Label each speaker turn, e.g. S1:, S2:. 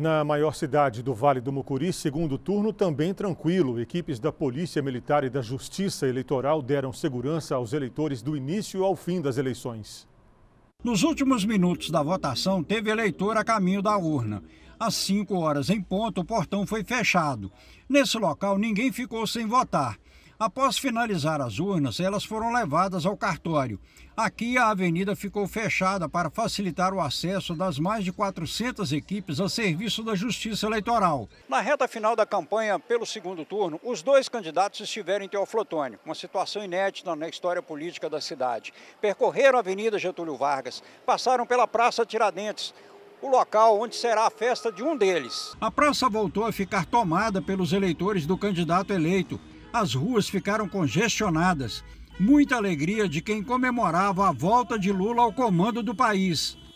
S1: Na maior cidade do Vale do Mucuri, segundo turno também tranquilo. Equipes da Polícia Militar e da Justiça Eleitoral deram segurança aos eleitores do início ao fim das eleições.
S2: Nos últimos minutos da votação, teve eleitor a caminho da urna. Às 5 horas em ponto, o portão foi fechado. Nesse local, ninguém ficou sem votar. Após finalizar as urnas, elas foram levadas ao cartório. Aqui, a avenida ficou fechada para facilitar o acesso das mais de 400 equipes a serviço da Justiça Eleitoral. Na reta final da campanha pelo segundo turno, os dois candidatos estiveram em Teoflotônio, uma situação inédita na história política da cidade. Percorreram a Avenida Getúlio Vargas, passaram pela Praça Tiradentes, o local onde será a festa de um deles. A praça voltou a ficar tomada pelos eleitores do candidato eleito as ruas ficaram congestionadas. Muita alegria de quem comemorava a volta de Lula ao comando do país.